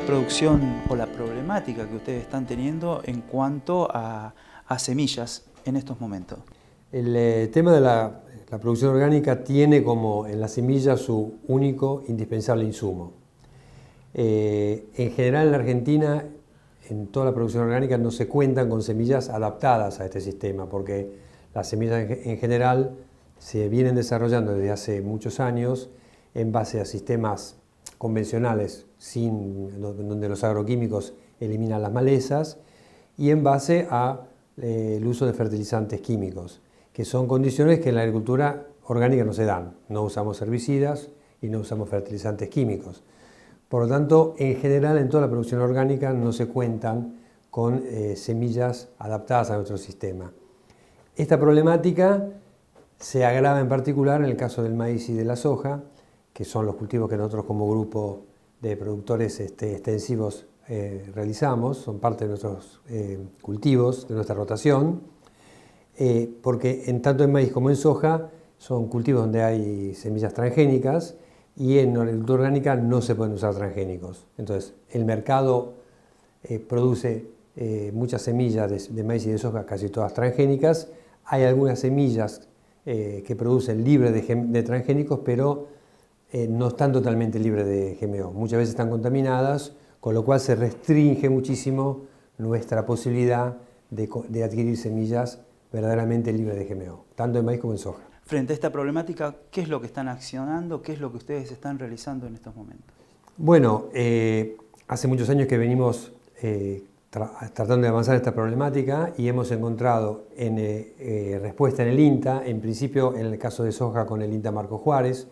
la producción o la problemática que ustedes están teniendo en cuanto a, semillas en estos momentos? El eh, tema de la, producción orgánica tiene como en la semilla su único indispensable insumo. Eh, en general en la Argentina, en toda la producción orgánica no se cuentan con semillas adaptadas a este sistema, porque las semillas en, en general se vienen desarrollando desde hace muchos años en base a sistemas convencionales, sin, donde los agroquímicos eliminan las malezas, y en base al eh, uso de fertilizantes químicos, que son condiciones que en la agricultura orgánica no se dan. No usamos herbicidas y no usamos fertilizantes químicos. Por lo tanto, en general en toda la producción orgánica no se cuentan con eh, semillas adaptadas a nuestro sistema. Esta problemática se agrava en particular en el caso del maíz y de la soja, que son los cultivos que nosotros como grupo de productores este, extensivos eh, realizamos, son parte de nuestros eh, cultivos, de nuestra rotación, eh, porque en tanto en maíz como en soja son cultivos donde hay semillas transgénicas y en agricultura orgánica no se pueden usar transgénicos. Entonces, el mercado produce muchas semillas de, maíz y de soja, casi todas transgénicas. Hay algunas semillas que producen libre de, de transgénicos, pero eh, no están totalmente libres de GMO. Muchas veces están contaminadas, con lo cual se restringe muchísimo nuestra posibilidad de, adquirir semillas verdaderamente libres de GMO, tanto en maíz como en soja. Frente a esta problemática, ¿qué es lo que están accionando? ¿Qué es lo que ustedes están realizando en estos momentos? Bueno, eh, hace muchos años que venimos eh, tratando de avanzar esta problemática y hemos encontrado en, respuesta en el INTA, en principio en el caso de soja con el INTA Marco Juárez,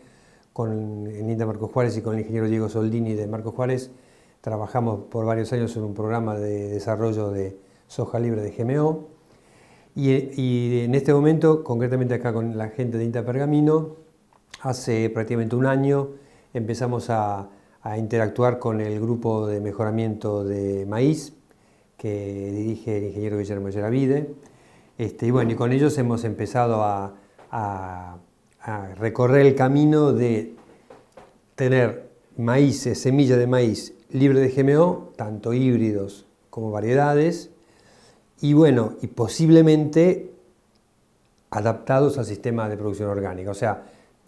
con Inta Marcos Juárez y con el ingeniero Diego Soldini de Marcos Juárez, trabajamos por varios años en un programa de desarrollo de soja libre de GMO. Y, en este momento, concretamente acá con la gente de INTA Pergamino, hace prácticamente un año empezamos a, interactuar con el grupo de mejoramiento de maíz que dirige el ingeniero Guillermo Yeravide. Este, y bueno, y con ellos hemos empezado a, a recorrer el camino de tener maíces, eh, semillas de maíz libre de GMO, tanto híbridos como variedades, y bueno, y posiblemente adaptados al sistema de producción orgánica. O sea,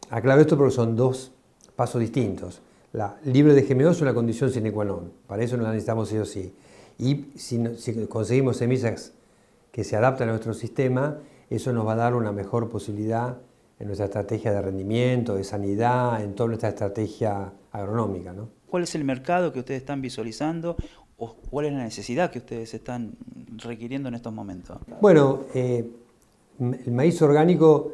aclaro esto porque son dos pasos distintos. La libre de GMO es una condición sine qua non, para eso no la necesitamos sí o sí. Y si, si conseguimos semillas que se adaptan a nuestro sistema, eso nos va a dar una mejor posibilidad en nuestra estrategia de rendimiento, de sanidad, en toda nuestra estrategia agronómica. ¿no? ¿Cuál es el mercado que ustedes están visualizando o cuál es la necesidad que ustedes están requiriendo en estos momentos? Bueno, eh, el maíz orgánico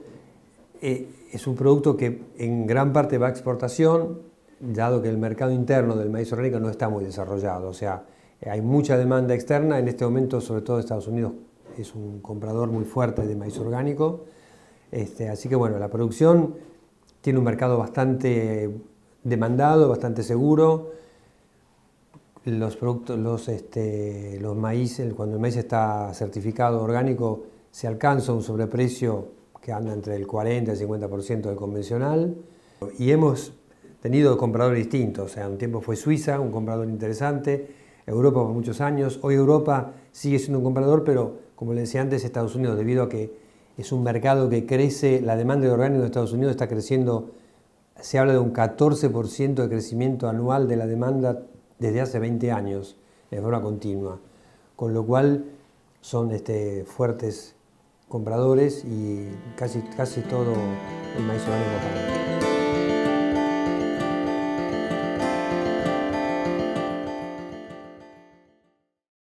eh, es un producto que en gran parte va a exportación, dado que el mercado interno del maíz orgánico no está muy desarrollado. O sea, eh, hay mucha demanda externa, en este momento sobre todo Estados Unidos es un comprador muy fuerte de maíz orgánico este, así que bueno, la producción tiene un mercado bastante demandado, bastante seguro. Los productos, los, este, los maíces, cuando el maíz está certificado orgánico, se alcanza un sobreprecio que anda entre el 40 y el 50% del convencional. Y hemos tenido compradores distintos. O sea, un tiempo fue Suiza, un comprador interesante, Europa por muchos años. Hoy Europa sigue siendo un comprador, pero como le decía antes, Estados Unidos, debido a que es un mercado que crece, la demanda de orgánico de Estados Unidos está creciendo, se habla de un 14% de crecimiento anual de la demanda desde hace 20 años, de forma continua, con lo cual son este, fuertes compradores y casi, casi todo el maíz orgánico para